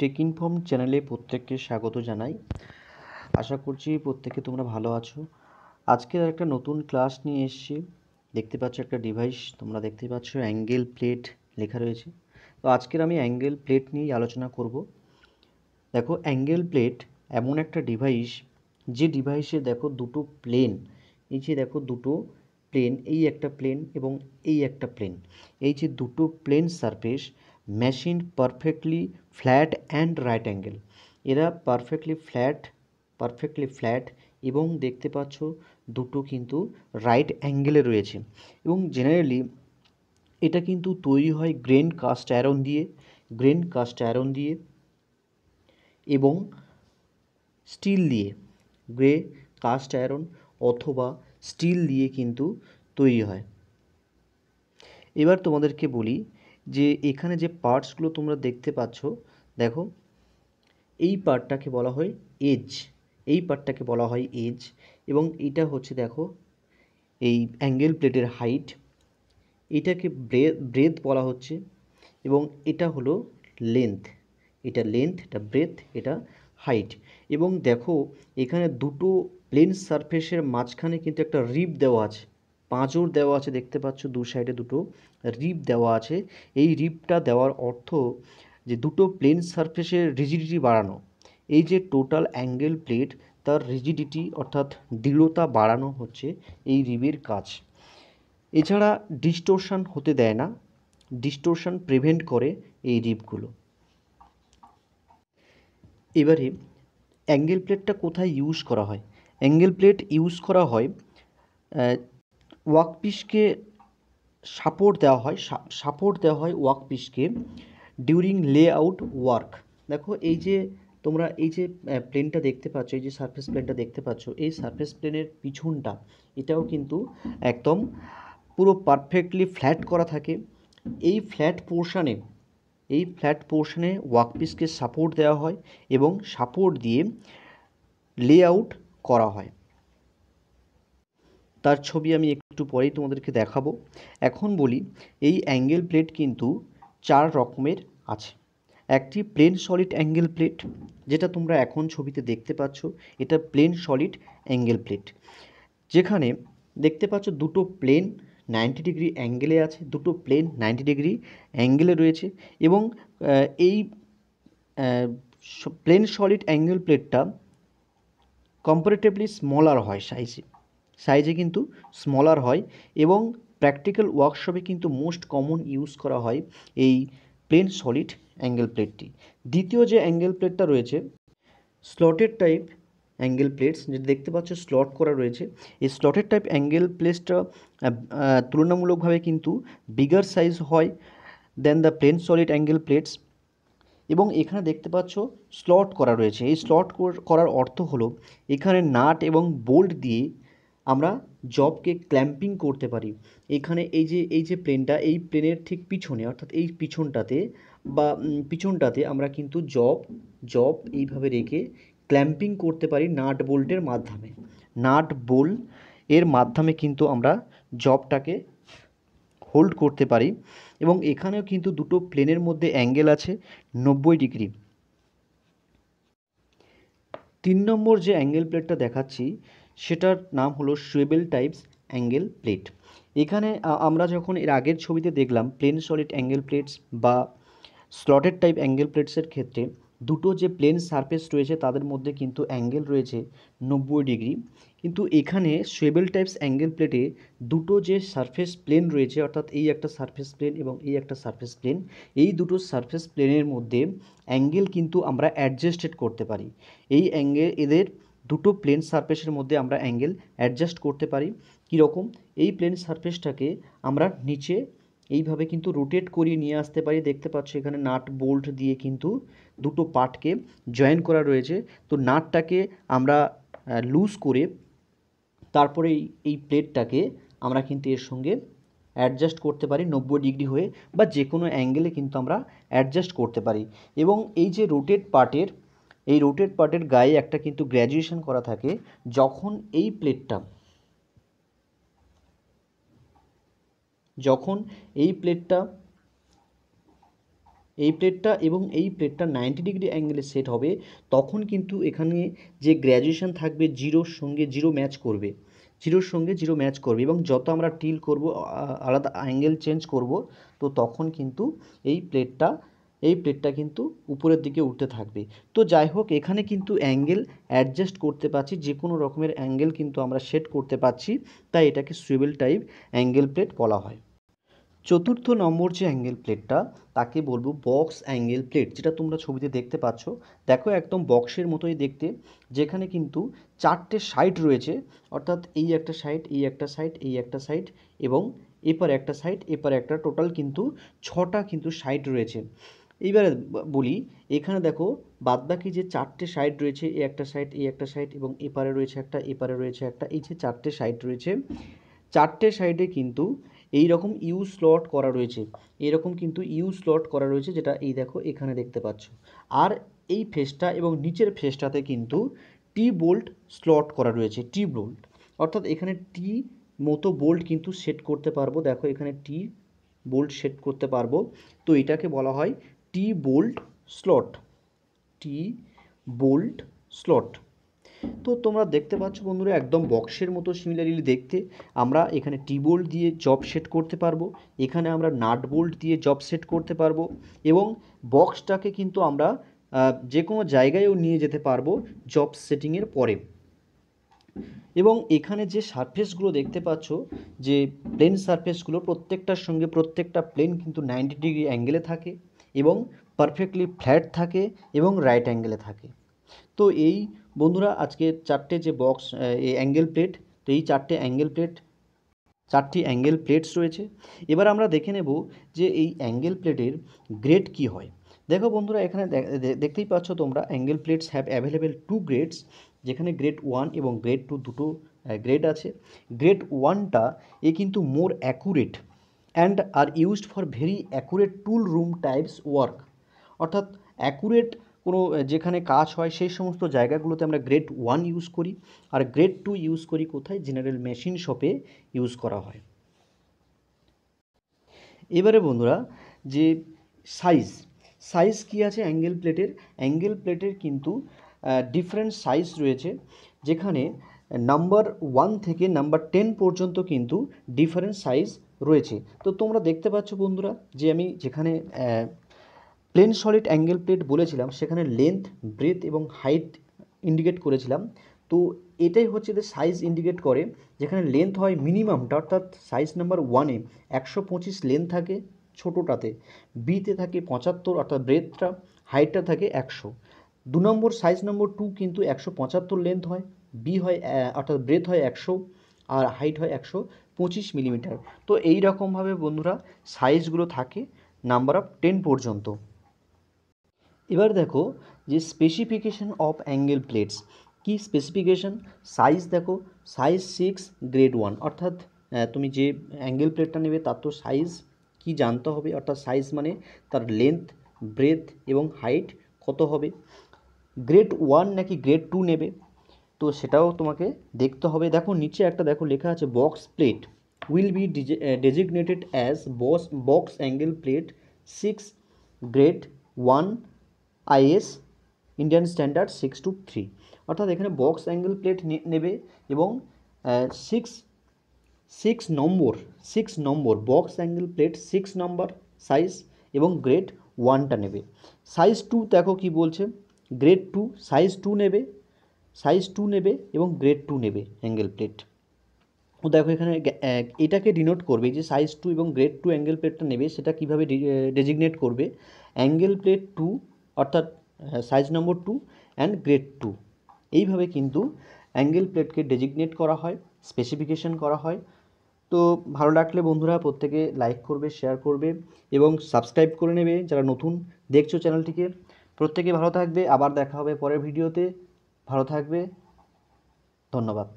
take inform চ্যানেলে প্রত্যেককে স্বাগত জানাই আশা করছি প্রত্যেকে তোমরা ভালো আছো আজকে একটা নতুন ক্লাস নিয়ে এসেছি দেখতে পাচ্ছ একটা ডিভাইস তোমরা দেখতে পাচ্ছ অ্যাঙ্গেল প্লেট লেখা রয়েছে তো আজকের আমি অ্যাঙ্গেল প্লেট নিয়েই আলোচনা করব দেখো অ্যাঙ্গেল প্লেট এমন একটা ডিভাইস যে ডিভাইসে দেখো দুটো প্লেন এই যে দেখো দুটো প্লেন এই একটা প্লেন এবং এই একটা প্লেন এই যে দুটো plane surface machine perfectly flat and right angle এরা পারফেক্টলি ফ্ল্যাট পারফেক্টলি ফ্ল্যাট এবং দেখতে পাচ্ছ দুটো কিন্তু রাইট অ্যাঙ্গেলে রয়েছে এবং জেনারেলি এটা কিন্তু তৈরি হয় গ্রেন কাস্ট অ্যারন দিয়ে গ্রেন কাস্ট অ্যারন দিয়ে এবং স্টিল দিয়ে গ্রে কাস্ট আয়রন অথবা স্টিল দিয়ে কিন্তু তৈরি হয় এবার তোমাদেরকে বলি যে এখানে যে পার্টসগুলো তোমরা দেখতে পাচ্ছ দেখো এই পার্টটাকে বলা হয় এজ এই পার্টটাকে বলা হয় এজ এবং এটা হচ্ছে দেখো এই অ্যাঙ্গেল প্লেটের হাইট এটাকে ব্রেথ বলা হচ্ছে এবং এটা হলো লেন্থ এটা লেন্থ এটা ব্রেথ এটা হাইট এবং দেখো এখানে দুটো প্লেন সারফেসের মাঝখানে কিন্তু একটা রিপ দেওয়া আছে পাঁজর দেওয়া আছে দেখতে পাচ্ছ দু সাইডে দুটো রিপ দেওয়া আছে এই রিপটা দেওয়ার অর্থ যে দুটো প্লেন সারফেসের রিজিডিটি বাড়ানো এই যে টোটাল অ্যাঙ্গেল প্লেট তার রিজিডিটি অর্থাৎ দৃঢ়তা বাড়ানো হচ্ছে এই রিবের কাজ এছাড়া ডিস্টোরশান হতে দেয় না ডিস্টোরশান প্রিভেন্ট করে এই রিপগুলো এবারে অ্যাঙ্গেল প্লেটটা কোথায় ইউজ করা হয় অ্যাঙ্গেল প্লেট ইউজ করা হয় ওয়াক পিসকে সাপোর্ট দেওয়া হয় সাপোর্ট দেওয়া হয় ওয়াক পিসকে ডিউরিং লে আউট ওয়ার্ক দেখো এই যে তোমরা এই যে প্লেনটা দেখতে পাচ্ছ এই যে সারফেস প্লেনটা দেখতে পাচ্ছ এই সারফেস প্লেনের পিছনটা এটাও কিন্তু একদম পুরো পারফেক্টলি ফ্ল্যাট করা থাকে এই ফ্ল্যাট পোর্শানে এই ফ্ল্যাট পোর্শনে পিসকে সাপোর্ট দেওয়া হয় এবং সাপোর্ট দিয়ে লে করা হয় তার ছবি আমি একটু পরেই তোমাদেরকে দেখাবো এখন বলি এই অ্যাঙ্গেল প্লেট কিন্তু চার রকমের আছে একটি প্লেন সলিড অ্যাঙ্গেল প্লেট যেটা তোমরা এখন ছবিতে দেখতে পাচ্ছ এটা প্লেন সলিড অ্যাঙ্গেল প্লেট যেখানে দেখতে পাচ্ছ দুটো প্লেন নাইনটি ডিগ্রি অ্যাঙ্গেলে আছে দুটো প্লেন নাইনটি ডিগ্রি অ্যাঙ্গেলে রয়েছে এবং এই প্লেন সলিড অ্যাঙ্গেল প্লেটটা কম্পারেটিভলি স্মলার হয় সাইজে সাইজে কিন্তু স্মলার হয় এবং প্র্যাকটিক্যাল ওয়ার্কশপে কিন্তু মোস্ট কমন ইউজ করা হয় এই প্লেন সলিড অ্যাঙ্গেল প্লেটটি দ্বিতীয় যে অ্যাঙ্গেল প্লেটটা রয়েছে স্লটের টাইপ অ্যাঙ্গেল প্লেটস যেটা দেখতে পাচ্ছ স্লট করা রয়েছে এই স্লটের টাইপ অ্যাঙ্গেল প্লেটসটা তুলনামূলকভাবে কিন্তু বিগার সাইজ হয় then the plane solid angle plates এবং এখানে দেখতে পাচ্ছ স্লট করা রয়েছে এই স্লট করার অর্থ হলো এখানে নাট এবং বোল্ট দিয়ে আমরা জবকে ক্ল্যাম্পিং করতে পারি এখানে এই যে এই যে প্লেনটা এই প্লেনের ঠিক পিছনে অর্থাৎ এই পিছনটাতে বা পিছনটাতে আমরা কিন্তু জব জব এইভাবে রেখে ক্ল্যাম্পিং করতে পারি নাট বোল্টের মাধ্যমে নাট বোল এর মাধ্যমে কিন্তু আমরা জবটাকে হোল্ড করতে পারি এবং এখানেও কিন্তু দুটো প্লেনের মধ্যে অ্যাঙ্গেল আছে নব্বই ডিগ্রি তিন নম্বর যে অ্যাঙ্গেল প্লেটটা দেখাচ্ছি সেটার নাম হলো সুয়েবেল টাইপস অ্যাঙ্গেল প্লেট এখানে আমরা যখন এর আগের ছবিতে দেখলাম প্লেন সলিড অ্যাঙ্গেল প্লেটস বা স্লটেড টাইপ অ্যাঙ্গেল প্লেটসের ক্ষেত্রে দুটো যে প্লেন সারফেস রয়েছে তাদের মধ্যে কিন্তু অ্যাঙ্গেল রয়েছে নব্বই ডিগ্রি কিন্তু এখানে সুয়েবেল টাইপস অ্যাঙ্গেল প্লেটে দুটো যে সারফেস প্লেন রয়েছে অর্থাৎ এই একটা সারফেস প্লেন এবং এই একটা সারফেস প্লেন এই দুটো সারফেস প্লেনের মধ্যে অ্যাঙ্গেল কিন্তু আমরা অ্যাডজাস্টেড করতে পারি এই অ্যাঙ্গেল এদের দুটো প্লেন সারফেসের মধ্যে আমরা অ্যাঙ্গেল অ্যাডজাস্ট করতে পারি কীরকম এই প্লেন সারফেসটাকে আমরা নিচে এইভাবে কিন্তু রোটেট করিয়ে নিয়ে আসতে পারি দেখতে পাচ্ছ এখানে নাট বোল্ট দিয়ে কিন্তু দুটো পার্টকে জয়েন করা রয়েছে তো নাটটাকে আমরা লুজ করে তারপরে এই প্লেটটাকে আমরা কিন্তু এর সঙ্গে অ্যাডজাস্ট করতে পারি নব্বই ডিগ্রি হয়ে বা যে কোনো অ্যাঙ্গেলে কিন্তু আমরা অ্যাডজাস্ট করতে পারি এবং এই যে রোটেট পার্টের এই রোটেট পার্টের গায়ে একটা কিন্তু গ্র্যাজুয়েশন করা থাকে যখন এই প্লেটটা যখন এই প্লেটটা এই প্লেটটা এবং এই প্লেটটা নাইনটি ডিগ্রি অ্যাঙ্গেলে সেট হবে তখন কিন্তু এখানে যে গ্র্যাজুয়েশান থাকবে জিরোর সঙ্গে জিরো ম্যাচ করবে জিরোর সঙ্গে জিরো ম্যাচ করবে এবং যত আমরা টিল করব আলাদা অ্যাঙ্গেল চেঞ্জ করব তো তখন কিন্তু এই প্লেটটা এই প্লেটটা কিন্তু উপরের দিকে উঠতে থাকবে তো যাই হোক এখানে কিন্তু অ্যাঙ্গেল অ্যাডজাস্ট করতে পারছি যে কোনো রকমের অ্যাঙ্গেল কিন্তু আমরা সেট করতে পারছি তাই এটাকে সুইবেল টাইপ অ্যাঙ্গেল প্লেট বলা হয় চতুর্থ নম্বর যে অ্যাঙ্গেল প্লেটটা তাকে বলবো বক্স অ্যাঙ্গেল প্লেট যেটা তোমরা ছবিতে দেখতে পাচ্ছ দেখো একদম বক্সের মতোই দেখতে যেখানে কিন্তু চারটে সাইড রয়েছে অর্থাৎ এই একটা সাইড এই একটা সাইড এই একটা সাইড এবং এপার একটা সাইড এপার একটা টোটাল কিন্তু ছটা কিন্তু সাইড রয়েছে এইবারে বলি এখানে দেখো বাদবাকি যে চারটে সাইড রয়েছে এ একটা সাইড এ একটা সাইড এবং এপারে রয়েছে একটা এপারে রয়েছে একটা এই যে চারটে সাইড রয়েছে চারটে সাইডে কিন্তু এই রকম ইউ স্লট করা রয়েছে এরকম কিন্তু ইউ স্লট করা রয়েছে যেটা এই দেখো এখানে দেখতে পাচ্ছ আর এই ফেসটা এবং নিচের ফেসটাতে কিন্তু টি বোল্ট স্লট করা রয়েছে টি বোল্ট অর্থাৎ এখানে টি মতো বোল্ট কিন্তু সেট করতে পারবো দেখো এখানে টি বোল্ট সেট করতে পারবো তো এটাকে বলা হয় T bolt slot T bolt slot তো তোমরা দেখতে পাচ্ছ বন্ধুরা একদম বক্সের মতো সিমিলারিলি দেখতে আমরা এখানে টি বোল্ট দিয়ে জব সেট করতে পারবো এখানে আমরা নাট বোল্ট দিয়ে জব সেট করতে পারবো এবং বক্সটাকে কিন্তু আমরা যে কোনো জায়গায়ও নিয়ে যেতে পারবো জব সেটিংয়ের পরে এবং এখানে যে সারফেসগুলো দেখতে পাচ্ছ যে প্লেন সারফেসগুলো প্রত্যেকটার সঙ্গে প্রত্যেকটা প্লেন কিন্তু নাইনটি ডিগ্রি অ্যাঙ্গেলে থাকে এবং পারফেক্টলি ফ্ল্যাট থাকে এবং রাইট অ্যাঙ্গেলে থাকে তো এই বন্ধুরা আজকে চারটে যে বক্স এই অ্যাঙ্গেল প্লেট তো এই চারটে অ্যাঙ্গেল প্লেট চারটি অ্যাঙ্গেল প্লেটস রয়েছে এবার আমরা দেখে নেব যে এই অ্যাঙ্গেল প্লেটের গ্রেড কি হয় দেখো বন্ধুরা এখানে দেখতেই পাচ্ছ তোমরা angle plates have available two grades যেখানে গ্রেড ওয়ান এবং গ্রেড টু দুটো গ্রেড আছে গ্রেড ওয়ানটা এ কিন্তু more accurate and are used for very accurate tool room types work অর্থাৎ অ্যাকুরেট কোনো যেখানে কাজ হয় সেই সমস্ত জায়গাগুলোতে আমরা গ্রেড ওয়ান ইউজ করি আর গ্রেড টু ইউজ করি কোথায় জেনারেল মেশিন শপে ইউজ করা হয় এবারে বন্ধুরা যে সাইজ সাইজ কি আছে অ্যাঙ্গেল প্লেটের অ্যাঙ্গেল প্লেটের কিন্তু ডিফারেন্ট সাইজ রয়েছে যেখানে নাম্বার ওয়ান থেকে নাম্বার টেন পর্যন্ত কিন্তু ডিফারেন্ট সাইজ রয়েছে তো তোমরা দেখতে পাচ্ছ বন্ধুরা যে আমি যেখানে প্লেন সলিড অ্যাঙ্গেল প্লেট বলেছিলাম সেখানে লেন্থ ব্রেথ এবং হাইট ইন্ডিকেট করেছিলাম তো এটাই হচ্ছে যে সাইজ ইন্ডিকেট করে যেখানে লেন্থ হয় মিনিমামটা অর্থাৎ সাইজ নাম্বার ওয়ানে একশো পঁচিশ লেন্থ থাকে ছোটোটাতে বিতে থাকে পঁচাত্তর অর্থাৎ ব্রেথটা হাইটটা থাকে একশো দু নম্বর সাইজ নম্বর টু কিন্তু একশো পঁচাত্তর লেন্থ হয় বি হয় অর্থাৎ ব্রেথ হয় একশো আর হাইট হয় একশো পঁচিশ মিলিমিটার তো এই রকমভাবে বন্ধুরা সাইজগুলো থাকে নাম্বার অফ টেন পর্যন্ত এবার দেখো যে স্পেসিফিকেশান অফ অ্যাঙ্গেল প্লেটস কি স্পেসিফিকেশান সাইজ দেখো সাইজ সিক্স গ্রেড ওয়ান অর্থাৎ তুমি যে অ্যাঙ্গেল প্লেটটা নেবে তার তো সাইজ কি জানতে হবে অর্থাৎ সাইজ মানে তার লেন্থ ব্রেথ এবং হাইট কত হবে গ্রেড ওয়ান নাকি গ্রেড টু নেবে তো সেটাও তোমাকে দেখতে হবে দেখো নিচে একটা দেখো লেখা আছে box plate will be designated as box box angle plate six grade one IS Indian standard six two three অর্থাৎ এখানে বক্স অ্যাঙ্গেল প্লেট নেবে এবং six six number six number box angle plate six number size এবং grade ওয়ানটা নেবে size two দেখো কি বলছে গ্রেড টু সাইজ টু নেবে সাইজ টু নেবে এবং গ্রেড টু নেবে অ্যাঙ্গেল প্লেট ও দেখো এখানে এটাকে ডিনোট করবে যে সাইজ টু এবং গ্রেড টু অ্যাঙ্গেল প্লেটটা নেবে সেটা কীভাবে ডেজিগনেট করবে অ্যাঙ্গেল প্লেট টু অর্থাৎ size number two and grade two এইভাবে কিন্তু অ্যাঙ্গেল প্লেটকে ডেজিগনেট করা হয় স্পেসিফিকেশন করা হয় তো ভালো লাগলে বন্ধুরা প্রত্যেকে লাইক করবে শেয়ার করবে এবং সাবস্ক্রাইব করে নেবে যারা নতুন দেখছো চ্যানেলটিকে প্রত্যেকে ভালো থাকবে আবার দেখা হবে পরের ভিডিওতে ভালো থাকবে ধন্যবাদ